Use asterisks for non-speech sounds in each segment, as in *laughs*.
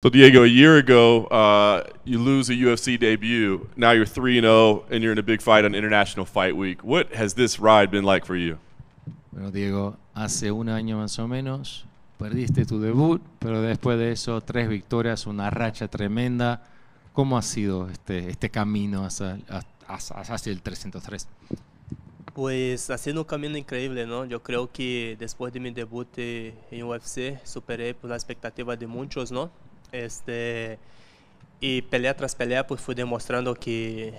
So Diego, a year ago, uh, you lose a UFC debut. Now you're three and zero, oh, and you're in a big fight on International Fight Week. What has this ride been like for you? Bueno, Diego, hace un año más o menos perdiste tu debut, pero después de eso tres victorias, una racha tremenda. ¿Cómo ha sido este este camino hacia, hacia, hacia el 303? Pues ha sido un camino increíble, ¿no? Yo creo que después de mi debut eh, en UFC, superé pues, la expectativa de muchos, ¿no? Este, y pelea tras pelea, pues fui demostrando que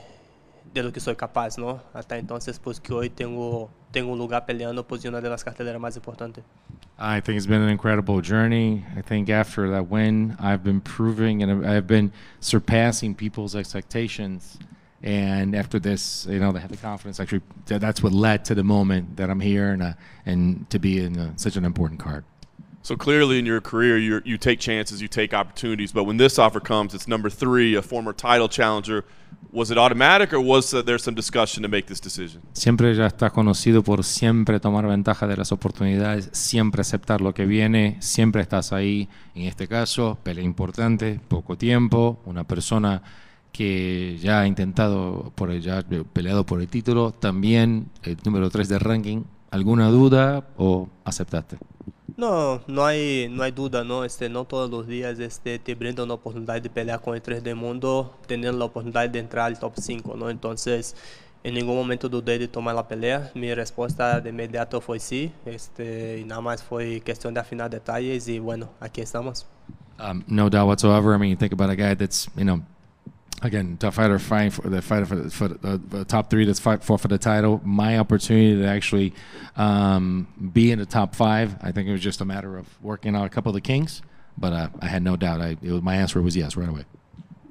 de lo que soy capaz, ¿no? Hasta entonces, pues que hoy tengo, tengo un lugar peleando, pues una de las carteleras más importantes. I think it's been an incredible journey. I think after that win, I've been proving and I've been surpassing people's expectations. And after this, you know, they have the confidence. Actually, that's what led to the moment that I'm here and, uh, and to be in uh, such an important card. So clearly, in your career, you you take chances, you take opportunities. But when this offer comes, it's number three, a former title challenger. Was it automatic, or was uh, there some discussion to make this decision? Siempre ya está conocido por siempre tomar ventaja de las oportunidades, siempre aceptar lo que viene, siempre estás ahí. En este caso, pelea importante, poco tiempo, una persona que ya ha intentado por el, peleado por el título, también el número 3 de ranking. ¿Alguna duda o aceptaste? Não, não há, é, não há é dúvida, não. Este, não todos os dias, este, te brindam a oportunidade de pelear com o 3 del mundo, tener a oportunidade de entrar no top 5, Então, Entonces, em nenhum momento dudé de tomar a pelea. minha resposta de imediato foi sim. este, e nada mais foi questão de afinar detalhes e, bueno, aqui estamos. Um, no doubt whatsoever. I mean, you think about a guy that's, you know, again, the fighter fighting for the fighter for the, for the, the top three that's fight for for the title. My opportunity to actually um, be in the top five. I think it was just a matter of working out a couple of the kinks, but uh, I had no doubt. I was, my answer was yes right away.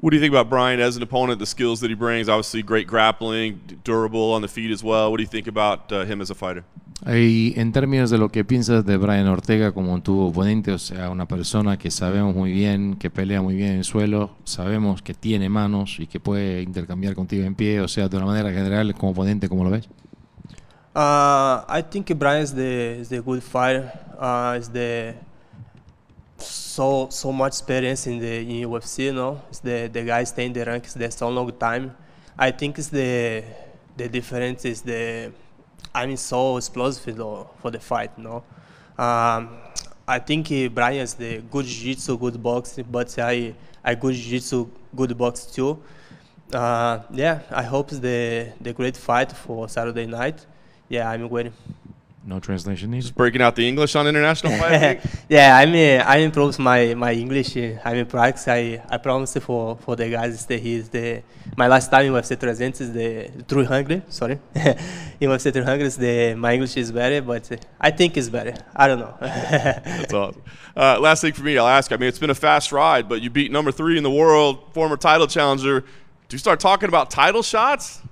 What do you think about Brian as an opponent? The skills that he brings, obviously, great grappling, durable on the feet as well. What do you think about uh, him as a fighter? Y en términos de lo que piensas de Brian Ortega como tu oponente, o sea, una persona que sabemos muy bien, que pelea muy bien en el suelo, sabemos que tiene manos y que puede intercambiar contigo en pie, o sea, de una manera general como oponente, ¿cómo lo ves? Uh, I think Brian is the, is the good fighter, uh, is the so so much experience in the in UFC, you know, it's the the guy staying the ranks there so long time. I think it's the the difference is the I mean, so explosive for the fight. No, um, I think uh, Brian is the good jiu-jitsu, good boxing, but I I good jiu-jitsu, good box too. Uh, yeah, I hope the the great fight for Saturday night. Yeah, I'm waiting. No translation needed. Just breaking out the English on international fight. *laughs* yeah, I mean, I improved my, my English. I mean, practice. I, I promise for, for the guys that he is the my last time in UFC 300 is the True Hungry. Sorry, in *laughs* UFC 300 is the my English is better, but I think it's better. I don't know. *laughs* That's awesome. Uh, last thing for me, I'll ask. I mean, it's been a fast ride, but you beat number three in the world, former title challenger. Do you start talking about title shots?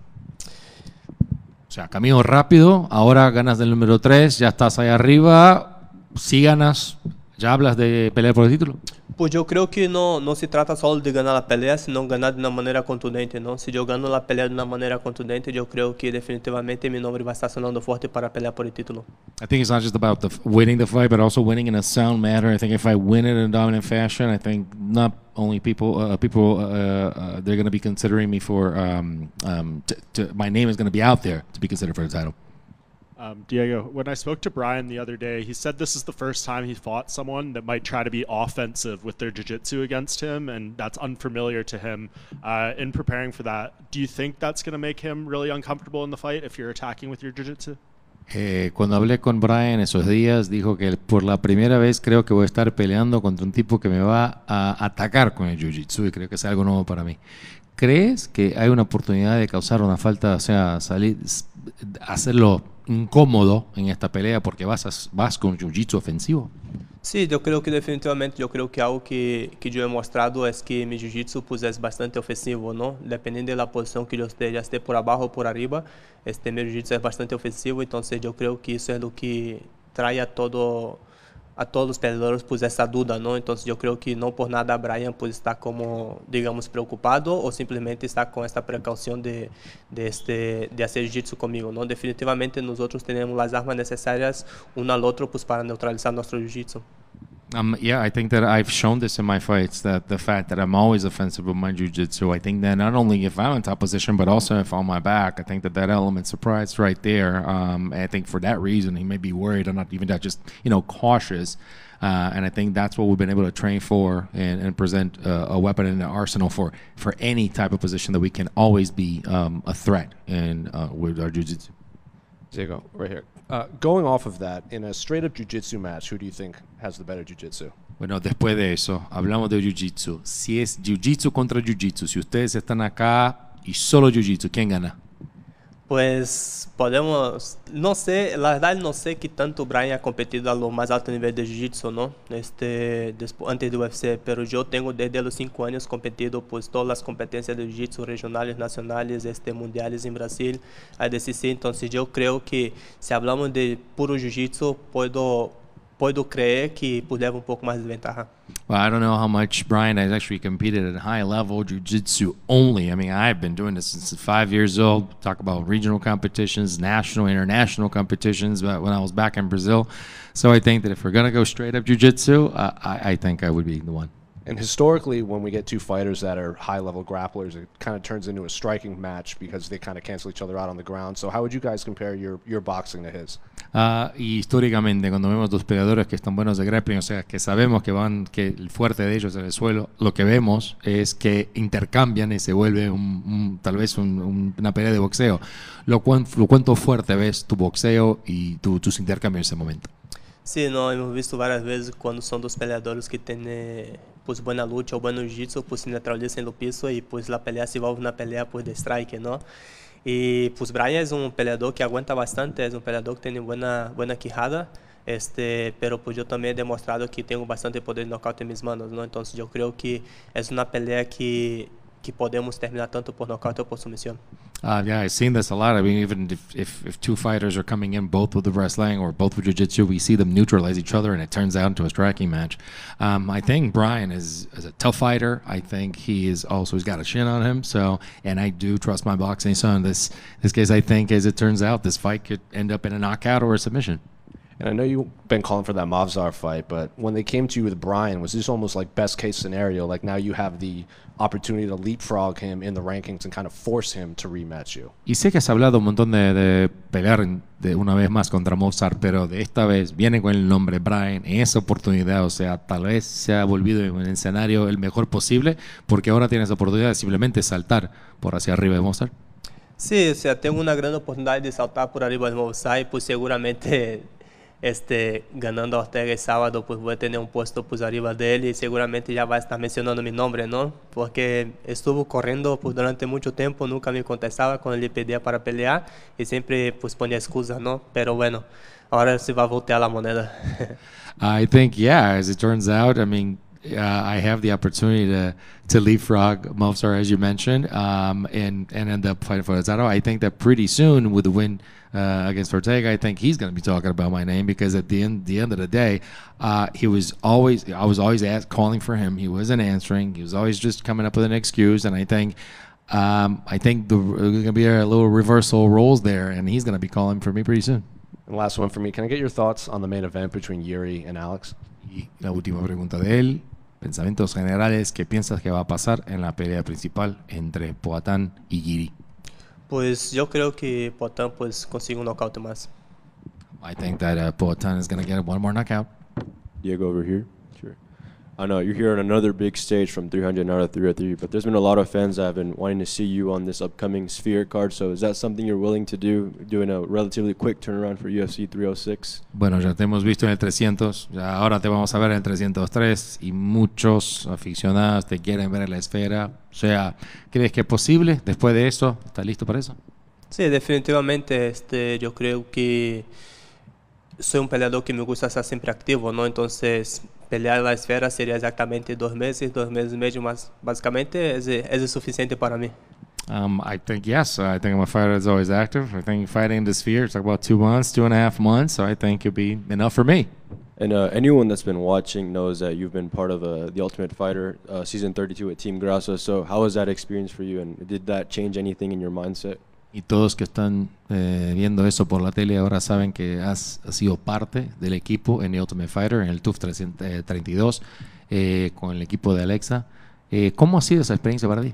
sea, camino rápido, ahora ganas del número 3, ya estás ahí arriba, si ganas, ¿ya hablas de pelear por el título? Pues yo creo que no, no se trata solo de ganar la pelea, sino ganar de una manera contundente, ¿no? Si yo gano la pelea de una manera contundente, yo creo que definitivamente mi nombre va a estar sonando fuerte para pelear por el título. I think it's not just about winning the fight, but also winning in a sound manner. I think if I win in a dominant fashion, I think only people uh, uh, people uh, uh, uh they're going to be considering me for um, um, my name is going to be out there to be considered for the title. Um, Diego, when I spoke to Brian the other day, he said this is the first time he fought someone that might try to be offensive with their jiu-jitsu against him, and that's unfamiliar to him. Uh, in preparing for that, do you think that's going to make him really uncomfortable in the fight if you're attacking with your jiu-jitsu? Eh, cuando hablé con Brian esos días, dijo que por la primera vez creo que voy a estar peleando contra un tipo que me va a atacar con el jiu-jitsu y creo que es algo nuevo para mí. ¿Crees que hay una oportunidad de causar una falta, o sea, salir, hacerlo incómodo en esta pelea porque vas, a, vas con jiu-jitsu ofensivo? Sí, eu creio que definitivamente, eu creio que algo que, que yo he é mostrado es é que meu jiu-jitsu é bastante ofensivo, não dependendo da posição que eu esteja ya por abaixo ou por arriba, este, mi jiu-jitsu é bastante ofensivo, então eu creio que isso es é o que trae a todo, a todos os perdedores pues essa dúvida não, então eu creio que não por nada Brian pode está como, digamos, preocupado ou simplesmente está com esta precaução de, de, este, de hacer jiu-jitsu comigo não Definitivamente outros temos as armas necessárias um al pues para neutralizar nosso jiu-jitsu. Um, yeah, I think that I've shown this in my fights that the fact that I'm always offensive with my jujitsu. I think that not only if I'm in top position, but also if on my back, I think that that element surprised right there. Um, I think for that reason, he may be worried or not even that, just you know, cautious. Uh, and I think that's what we've been able to train for and, and present uh, a weapon in the arsenal for for any type of position that we can always be um, a threat in uh, with our jujitsu. jitsu you go, right here. Ah going off of that, in a straight up jiu-jitsu match, who do you think has the better jiu-jitsu? Bueno, después de eso, hablamos de jiu-jitsu. Si es jiu-jitsu contra jiu-jitsu, si ustedes están acá y solo jiu-jitsu, ¿quién gana? Pues podemos, no sé, la verdad no sé qué tanto Brian ha competido a lo más alto nivel de Jiu-Jitsu, ¿no? Este, después, antes de UFC, pero yo tengo desde los cinco años competido pues todas las competencias de Jiu-Jitsu regionales, nacionales, este, mundiales en Brasil, ADCC, entonces yo creo que si hablamos de puro Jiu-Jitsu, puedo puedo creer que puderam um pouco mais de ventaja. Well, I don't know how much Brian has actually competed at high level jiu-jitsu only. I mean, I've been doing this since five years old. Talk about regional competitions, national, international competitions. But when I was back in Brazil, so I think that if we're gonna go straight up jiu-jitsu, uh, I, I think I would be the one. And historically, when we get two fighters that are high level grapplers, it kind of turns into a striking match because they kind of cancel each other out on the ground. So, how would you guys compare your, your boxing to his? Uh, y históricamente, cuando vemos dos peleadores que están buenos de grappling, o sea, que sabemos que van, que el fuerte de ellos es el suelo, lo que vemos es que intercambian y se vuelve un, un tal vez un, un, una pelea de boxeo. Lo, cuan, lo, cuánto fuerte ves tu boxeo y tu, tus intercambios en ese momento. Sí, no, hemos visto varias veces cuando son dos peleadores que tienen pues buena lucha o buen jiu-jitsu, pues se naturaliza en piso e pues pelea se envolve na pelea por de strike, não e pues Brian é um peleador que aguenta bastante, é um peleador que tem uma boa quijada, este, pero pues yo también que tengo bastante poder de nocaute em minhas mãos, não, então eu creio que é uma pelea que, que podemos terminar tanto por nocaute ou por sumisión. Uh, yeah, I've seen this a lot. I mean, even if, if, if, two fighters are coming in both with the wrestling or both with jiu-jitsu, we see them neutralize each other, and it turns out into a striking match. Um, I think Brian is, is a tough fighter. I think he is also he's got a chin on him. So, and I do trust my boxing. So in this this case, I think as it turns out, this fight could end up in a knockout or a submission. Y sé que has hablado un montón de, pelear de una vez más contra Mozart, pero de esta vez viene con el nombre Brian en esa oportunidad. O sea, tal vez se ha volvido en el escenario el mejor posible, porque ahora tienes la oportunidad de simplemente saltar por hacia arriba de Mozart. Sí, o sea, tengo una gran oportunidad de saltar por arriba de Mozart y pues seguramente este ganando Ortega y sábado, pues voy a tener un puesto pues arriba de él y seguramente ya va a estar mencionando mi nombre, ¿no? Porque estuvo corriendo pues durante mucho tiempo, nunca me contestaba cuando le pedía para pelear y siempre pues ponía excusas, ¿no? Pero bueno, ahora se va a voltear la moneda. *laughs* I think yeah, as it turns out, I mean Uh, I have the opportunity to to leapfrog Movsar, as you mentioned, um, and and end up fighting for Lozano. I think that pretty soon with the win Uh, against Ortega, I think he's going to be talking about my name because at the end the end of the day, uh, he was always I was always calling for him. He wasn't answering. He was always just coming up with an excuse, and I think. Um, I think there's going to be a little reversal roles there, and he's going to be calling for me pretty soon. And last one for me. Can I get your thoughts on the main event between Yuri and Alex? la última pregunta de él. Pensamientos generales. ¿Qué piensas que va a pasar en la pelea principal entre Poatán y Yuri? Pues yo creo que Potan pues consigue un knockout más. I think that uh, eh, Potan is going to get one more knockout. Diego over here. I know you're here on another big stage from 300 out of 303, but there's been a lot of fans that have been wanting to see you on this upcoming Sphere card. So is that something you're willing to do, doing a relatively quick turnaround for UFC 306? Bueno, ya te hemos visto en el 300, ya ahora te vamos a ver en el 303 y muchos aficionados te quieren ver en la esfera. O sea, ¿crees que es posible después de eso? ¿Estás listo para eso? Sí, definitivamente. Este, yo creo que soy un peleador que me gusta estar siempre activo, ¿no? Entonces pelear en esfera sería meses, meses mas básicamente suficiente para Um, I think yes. I think my fighter is always active. I think fighting in the sphere is like about two months, two and a half months. So I think it will be enough for me. And uh, anyone that's been watching knows that you've been part of uh, the Ultimate Fighter uh, season 32 at Team Grasso. So how was that experience for you, and did that change anything in your mindset? y todos que están eh, viendo eso por la tele ahora saben que has, sido parte del equipo en The Ultimate Fighter, en el TUF 332, eh, eh, con el equipo de Alexa. ¿Cómo ha sido esa experiencia para ti?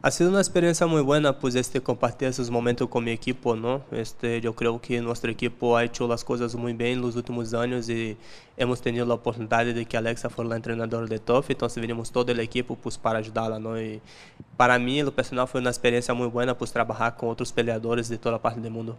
Ha sido una experiencia muy buena, pues este compartir esos momentos con mi equipo, ¿no? Este, yo creo que nuestro equipo ha hecho las cosas muy bien los últimos años y hemos tenido la oportunidad de que Alexa fuera la entrenadora de TOF, entonces vinimos todo el equipo pues, para ayudarla, ¿no? Y para mí, lo personal, fue una experiencia muy buena, pues trabajar con otros peleadores de toda parte del mundo.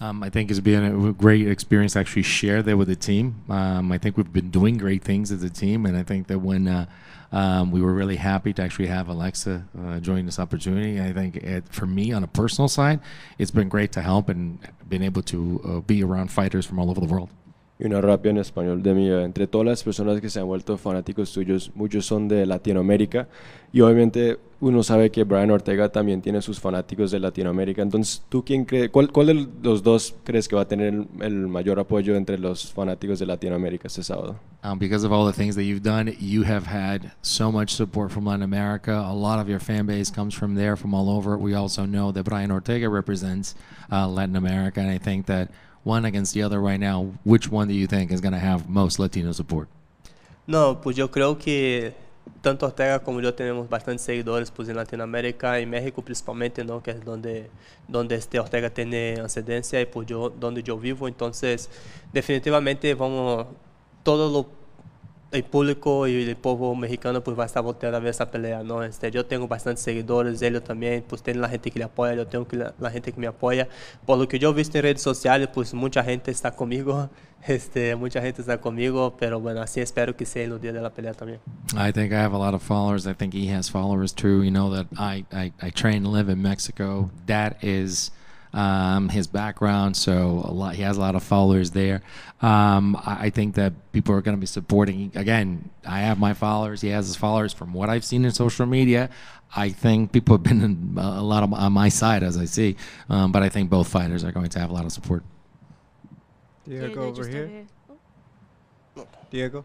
Um, I think it's been a great experience to actually share that with the team. Um, I think we've been doing great things as a team, and I think that when uh, Um, we were really happy to actually have Alexa uh, join this opportunity. I think it, for me, on a personal side, it's been great to help and been able to uh, be around fighters from all over the world. y una rapia en español de vida. Entre todas las personas que se han vuelto fanáticos tuyos, muchos son de Latinoamérica y obviamente uno sabe que Brian Ortega también tiene sus fanáticos de Latinoamérica. Entonces, ¿tú quién cuál, de los dos crees que va a tener el, mayor apoyo entre los fanáticos de Latinoamérica este sábado? Um, of all the things that you've done, you have had so much support from Latin America. A lot of your fan base comes from there, from all over. We also know that Brian Ortega represents uh, Latin America, and I think that one against the other right now, which one do you think is going to have most Latino support? Não, pues yo creo que tanto Ortega como yo tenemos bastantes seguidores pues en Latinoamérica y México principalmente, ¿no? que es donde, donde este Ortega tiene ascendencia y pues yo, donde yo vivo. Entonces, definitivamente vamos, todo lo el público y el pueblo mexicano pues va a estar volteando a ver esa pelea, ¿no? Este, yo tengo bastantes seguidores, ellos también, pues tienen la gente que le apoya, yo tengo que la, la, gente que me apoya. Por lo que yo he visto en redes sociales, pues mucha gente está conmigo, *laughs* este, mucha gente está conmigo, pero bueno, así espero que sea el día de la pelea también. I think I have a lot of followers, I think he has followers too, you know that I, I, I train and live in Mexico, that is... um, his background. So a lot, he has a lot of followers there. Um, I, I, think that people are going to be supporting. Again, I have my followers. He has his followers. From what I've seen in social media, I think people have been uh, a lot of, on my side, as I see. Um, but I think both fighters are going to have a lot of support. Diego, Diego over here. here. Diego.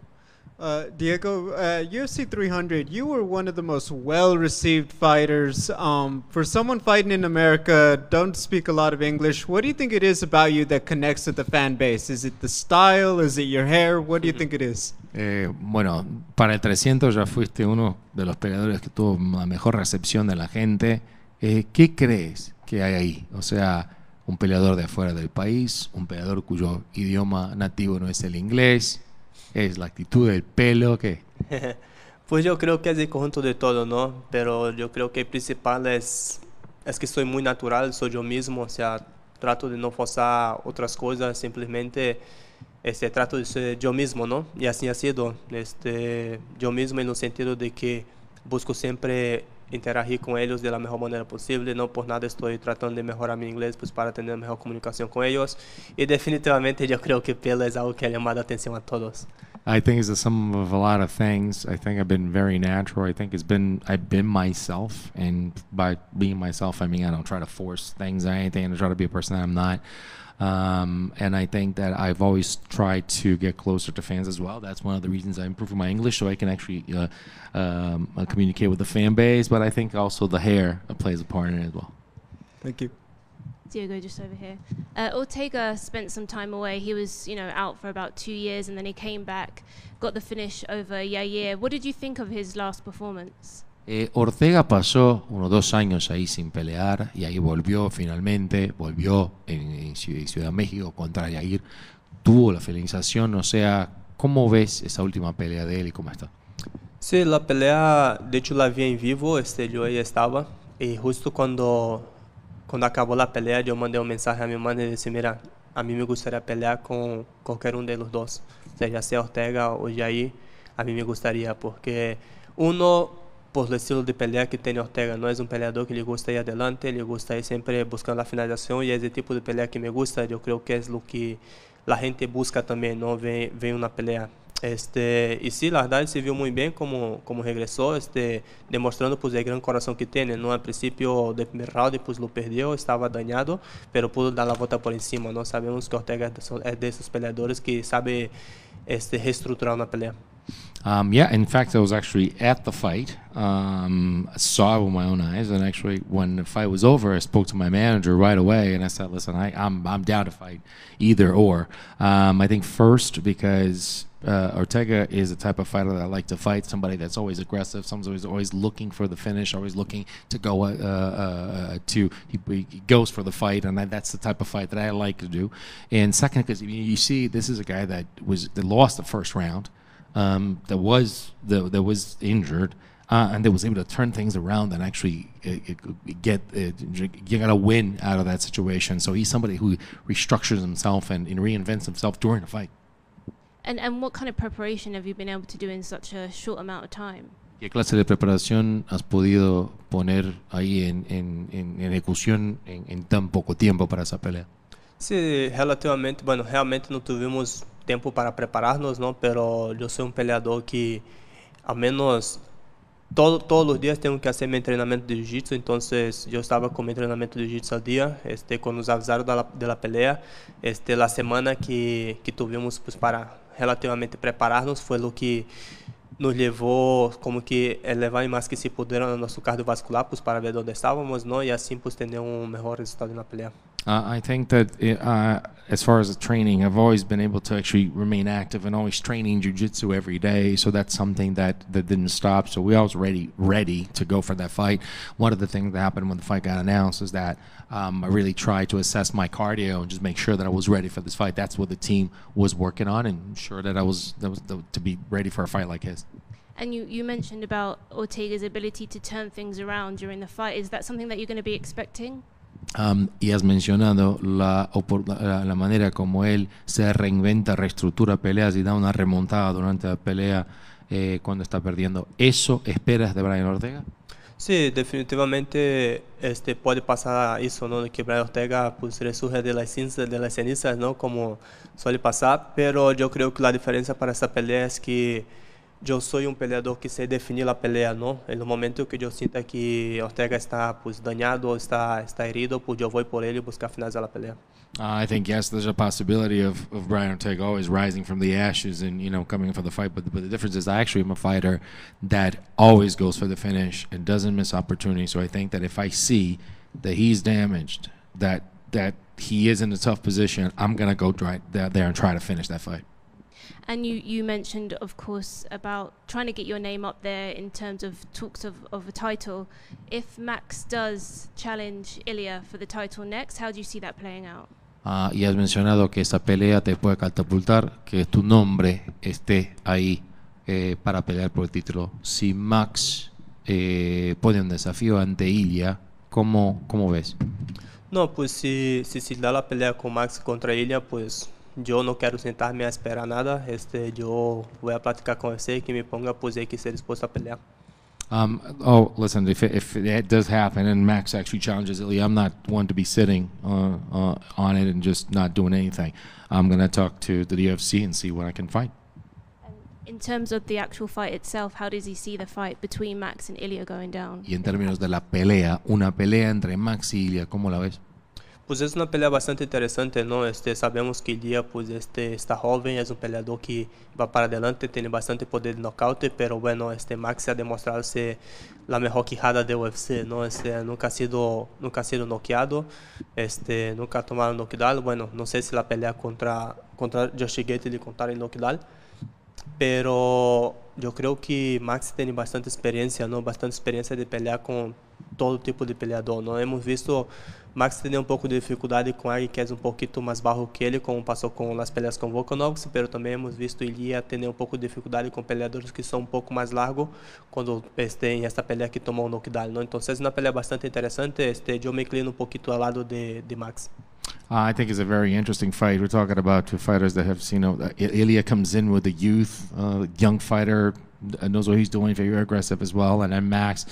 Uh, Diego, uh, UFC 300, you were one of the most well received fighters. Um, for someone fighting in America, don't speak a lot of English. What do you think it is about you that connects with the fan base? Is it the style? Is it your hair? What do you think it is? *laughs* Eh, bueno, para el 300 ya fuiste uno de los peleadores que tuvo la mejor recepción de la gente. Eh, ¿Qué crees que hay ahí? O sea, un peleador de afuera del país, un peleador cuyo idioma nativo no es el inglés es la actitud del pelo que... *laughs* pues yo creo que es el conjunto de todo, ¿no? Pero yo creo que el principal es, es que soy muy natural, soy yo mismo, o sea, trato de no forzar otras cosas, simplemente este, trato de ser yo mismo, ¿no? Y así ha sido, este, yo mismo en el sentido de que busco siempre interagir com eles da melhor maneira possível Não por nada estou tratando de melhorar meu inglês pues, para tener melhor comunicação com eles e definitivamente eu creio que Pelo é algo que é ha llamado a todos. I think it's a sum of a lot of things. I think I've been very natural. I think it's been I've been myself, and by being myself, I mean I don't try to force things or anything. I try to be a person that I'm not. Um, and I think that I've always tried to get closer to fans as well. That's one of the reasons I improved my English so I can actually uh, um, uh, communicate with the fan base. But I think also the hair uh, plays a part in it as well. Thank you. Diego, just over here. Uh, Ortega spent some time away. He was, you know, out for about two years, and then he came back, got the finish over Yair. What did you think of his last performance? Eh, Ortega pasó unos dos años ahí sin pelear y ahí volvió finalmente, volvió en, Ciudad de México contra Yair, tuvo la finalización, o sea, ¿cómo ves esa última pelea de él y cómo está? Sí, la pelea, de hecho la vi en vivo, este, yo ahí estaba y justo cuando, cuando acabó la pelea yo mandé un mensaje a mi madre y dije, mira, a mí me gustaría pelear con cualquiera de los dos, ya sea Ortega o Yair, a mí me gustaría porque uno por o estilo de pelea que tem Ortega. não é um peleador que le gosta ir adelante, ele gosta ir sempre buscando finalização. E é esse tipo de pelea que me gusta, eu creio que é o que a gente busca também. Não vem vem una pelea. Este, e sí, la verdade, se viu muito bem como, como regressou, este, demonstrando pues, el grande coração que tem. ¿no? Né? É princípio, principio primeiro round pues, lo perdeu. Estava dañado, mas pôde dar a volta por cima. Nós Sabemos que Ortega é de é peleadores que sabe este, reestruturar uma pelea. Um, yeah, in fact, I was actually at the fight. Um, I saw it with my own eyes, and actually, when the fight was over, I spoke to my manager right away, and I said, "Listen, I, am I'm, I'm down to fight, either or." Um, I think first because uh, Ortega is the type of fighter that I like to fight. Somebody that's always aggressive, someone's always, always looking for the finish, always looking to go uh, uh, uh to he, he, goes for the fight, and that's the type of fight that I like to do. And second, because you see, this is a guy that was that lost the first round um, that was that, that was injured, uh, and they was able to turn things around and actually uh, uh, get uh, get a win out of that situation. So he's somebody who restructures himself and, and reinvents himself during a fight. And and what kind of preparation have you been able to do in such a short amount of time? ¿Qué clase de preparación has podido poner ahí en, en, en ejecución en, en tan poco tiempo para esa pelea? Sí, relativamente, bueno, realmente no tuvimos tempo para prepararnos, não. Pero eu sou um peleador que ao menos todo, todos os dias tenho que fazer meu treinamento de jiu-jitsu, então eu estava com meu treinamento de jiu-jitsu al día, este, quando nos avisaram da da pelea, este, la semana que, que tuvimos pues, para relativamente prepararnos foi o que nos levou como que elevar mais que se puderam no nosso cardiovascular, para ver onde estávamos, não? E assim, pois, ter um melhor resultado na pelea. Uh, I think that it, uh, uh, as far as the training, I've always been able to actually remain active and always training jujitsu every day. So that's something that, that didn't stop. So we always ready ready to go for that fight. One of the things that happened when the fight got announced is that um, I really tried to assess my cardio and just make sure that I was ready for this fight. That's what the team was working on and sure that I was, that was the, to be ready for a fight like his. And you, you mentioned about Ortega's ability to turn things around during the fight. Is that something that you're going to be expecting? y has mencionado la, la, manera como él se reinventa, reestructura peleas y da una remontada durante la pelea eh, cuando está perdiendo. ¿Eso esperas de Brian Ortega? Sí, definitivamente este, puede pasar eso, ¿no? que Brian Ortega pues, resurge de las cenizas, de las cenizas ¿no? como suele pasar, pero yo creo que la diferencia para esta pelea es que yo soy un peleador que se la pelea, ¿no? En el momento que yo sienta que Ortega está pues, dañado, está, está herido, pues yo voy por él y buscar finalizar la pelea. Uh, I think yes, there's a possibility of, of Brian Ortega always rising from the ashes and you know coming for the fight, but but the difference is I actually am a fighter that always goes for the finish and doesn't miss opportunity. So I think that if I see that he's damaged, that that he is in a tough position, I'm gonna go try, there and try to finish that fight. And you, you mentioned, of course, about trying to get your name up there in terms of talks of, of a title. If Max does challenge Ilya for the title next, how do you see that playing out? Ah, y has mencionado que esa pelea te puede catapultar, que tu nombre esté ahí eh, para pelear por el título. Si Max eh, pone un desafío ante Ilya, ¿cómo, cómo ves? No, pues si, si se da la pelea con Max contra Ilya, pues yo no quiero sentarme a esperar nada. Este, yo voy a platicar con usted que me ponga, pues hay que ser dispuesto a pelear. Um, oh, listen, if it, if it does happen and Max actually challenges Ilya, I'm not one to be sitting uh, uh, on it and just not doing anything. I'm going to talk to the UFC and see what I can find. In terms of the actual fight itself, how does he see the fight between Max and Ilya going down? Y en términos de la pelea, una pelea entre Max y Ilya, ¿cómo la ves? Pois é uma pelea bastante interessante, não? Este, sabemos que Dia, pois este está jovem, é um peleador que vai para adelante, tem bastante poder de nocaute, pero bueno, este Max se ha demostrado ser a melhor quijada do UFC, não? Este nunca ha sido nunca ha sido noqueado, este nunca ha tomado knockdown, bueno, não sei se a pelea contra contra Josh Gate lhe contaram knockdown, pero eu creio que Max tem bastante experiência, não? Bastante experiência de pelear com todo tipo de peleador. Nós hemos visto Max tenía um pouco de dificuldade com alguien que um un mais barro que ele, como passou com nas peleas com Volkanovski, pero também hemos visto Ilia tener um pouco de dificuldade com peleadores que são um pouco mais largos quando tem essa esta pelea que tomou un knockdown. ¿no? Né? Então, essa é uma pelea bastante interessante. Este, yo me inclino un poquito lado de, de Max. Uh, I think it's a very interesting fight. We're talking about two fighters that have seen. You know, Ilya comes in with the youth, uh, young fighter, uh, knows what he's doing, very aggressive as well, and then Max.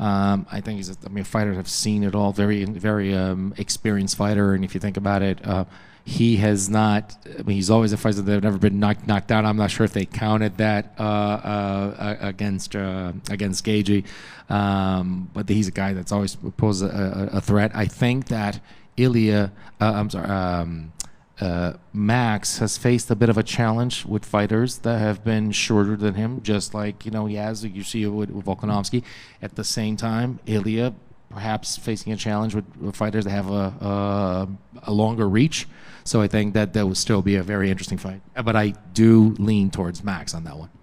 Um, I think he's. A, I mean, fighters have seen it all. Very, very um, experienced fighter. And if you think about it, uh, he has not. I mean, he's always a fighter that have never been knocked knocked out. I'm not sure if they counted that uh, uh, against uh, against Gagey, um, but he's a guy that's always posed a, a, a, threat. I think that Ilya. Uh, I'm sorry. Um, uh, Max has faced a bit of a challenge with fighters that have been shorter than him, just like you know he has. You see with, with Volkanovski. At the same time, Ilya perhaps facing a challenge with, with fighters that have a, a, a longer reach. So I think that that would still be a very interesting fight. But I do lean towards Max on that one.